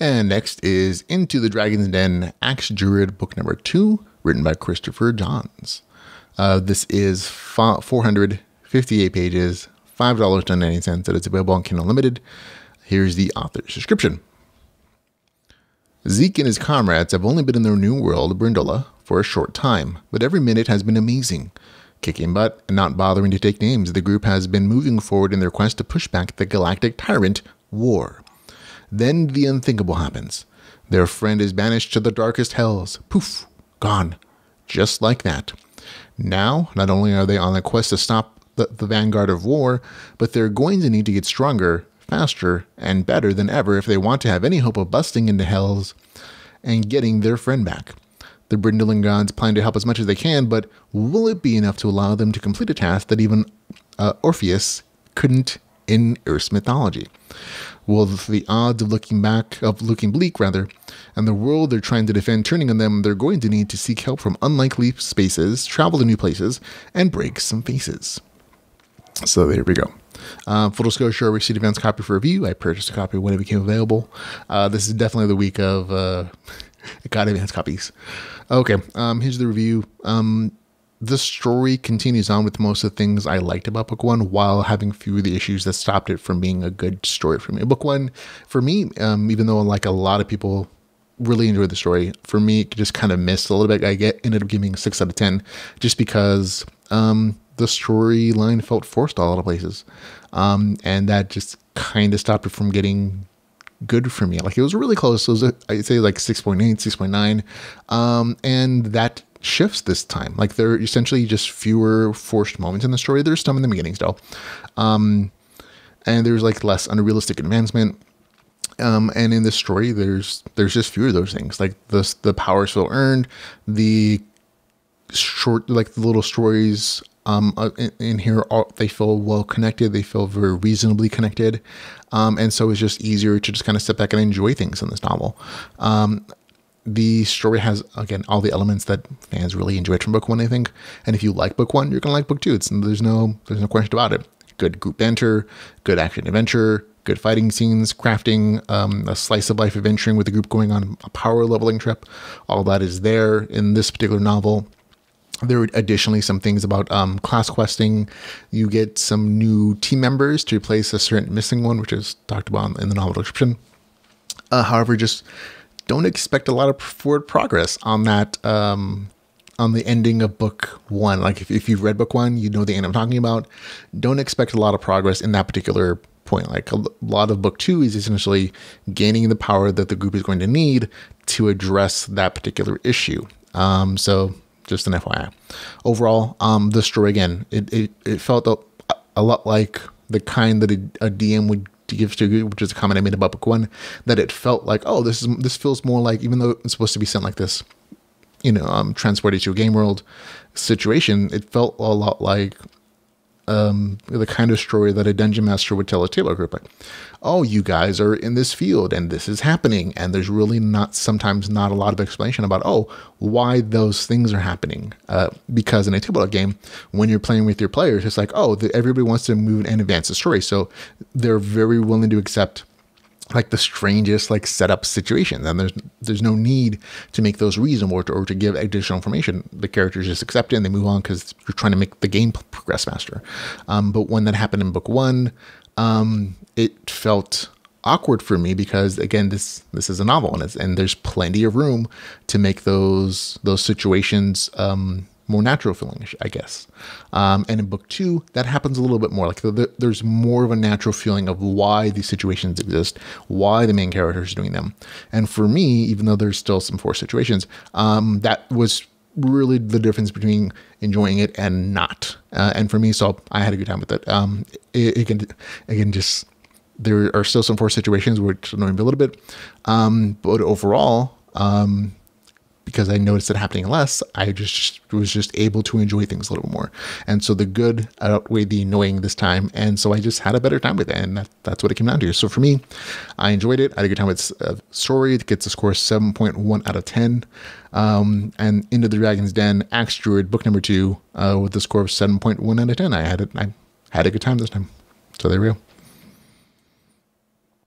And next is Into the Dragon's Den, Axe Druid, book number two, written by Christopher Johns. Uh, this is 458 pages, $5.90, and it's available on Kindle Unlimited. Here's the author's description. Zeke and his comrades have only been in their new world, Brindola, for a short time, but every minute has been amazing. Kicking butt and not bothering to take names, the group has been moving forward in their quest to push back the galactic tyrant, War. Then the unthinkable happens. Their friend is banished to the darkest hells. Poof, gone. Just like that. Now, not only are they on a quest to stop the, the, vanguard of war, but they're going to need to get stronger, faster, and better than ever if they want to have any hope of busting into hells and getting their friend back. The Brindling gods plan to help as much as they can, but will it be enough to allow them to complete a task that even uh, Orpheus couldn't in Earth's mythology. Well, the odds of looking back, of looking bleak rather, and the world they're trying to defend turning on them, they're going to need to seek help from unlikely spaces, travel to new places, and break some faces. So there we go. Um, full disclosure, I received events copy for review. I purchased a copy when it became available. Uh, this is definitely the week of uh, got advanced copies. Okay, um, here's the review. Um, the story continues on with most of the things I liked about book one while having few of the issues that stopped it from being a good story for me. Book one, for me, um, even though like a lot of people really enjoyed the story, for me, it just kind of missed a little bit. I get ended up giving six out of 10 just because um, the storyline felt forced all out of places. Um, and that just kind of stopped it from getting good for me. Like it was really close. It was, I'd say like 6.8, 6.9. Um, and that shifts this time. Like there are essentially just fewer forced moments in the story. There's some in the beginning still. Um, and there's like less unrealistic advancement. Um, and in this story, there's there's just fewer of those things. Like the the power is still earned, the short like the little stories um, uh, in, in here all, they feel well connected they feel very reasonably connected um, and so it's just easier to just kind of sit back and enjoy things in this novel um, the story has again all the elements that fans really enjoyed from book one i think and if you like book one you're going to like book two it's, there's no there's no question about it good group banter good action adventure good fighting scenes, crafting, um, a slice of life adventuring with the group going on a power leveling trip. All that is there in this particular novel there are additionally some things about um, class questing. You get some new team members to replace a certain missing one, which is talked about in the novel description. Uh, however, just don't expect a lot of forward progress on that um, on the ending of book one. Like if, if you've read book one, you know the end I'm talking about. Don't expect a lot of progress in that particular point. Like a lot of book two is essentially gaining the power that the group is going to need to address that particular issue. Um, so just an FYI. Overall, um, this story again. It it, it felt a, a lot like the kind that a, a DM would give to you, which is a comment I made about book one. That it felt like, oh, this is this feels more like, even though it's supposed to be sent like this, you know, um, transported to a game world situation, it felt a lot like um, the kind of story that a dungeon master would tell a tailor group. Like, oh, you guys are in this field and this is happening. And there's really not sometimes not a lot of explanation about, oh, why those things are happening. Uh, because in a tabletop game, when you're playing with your players, it's like, oh, the, everybody wants to move and advance the story. So they're very willing to accept like the strangest like setup situation. Then there's there's no need to make those reasonable or to, or to give additional information. The characters just accept it and they move on because you're trying to make the game progress faster. Um, but when that happened in book one, um, it felt awkward for me because again this this is a novel and, and there's plenty of room to make those those situations um, more natural feeling, I guess. Um, and in book two, that happens a little bit more. Like the, the, there's more of a natural feeling of why these situations exist, why the main character is doing them. And for me, even though there's still some forced situations, um, that was really the difference between enjoying it and not. Uh, and for me, so I had a good time with it. Um, it, it, can, again, just there are still some forced situations which annoy me a little bit, um, but overall um, because I noticed it happening less, I just was just able to enjoy things a little more. And so the good outweighed the annoying this time. And so I just had a better time with it. And that, that's what it came down to. So for me, I enjoyed it. I had a good time with the uh, story. It gets a score 7.1 out of 10. Um, and Into the Dragon's Den, Axe Druid, book number two, uh, with a score of 7.1 out of 10. I had it. I had a good time this time. So there we go.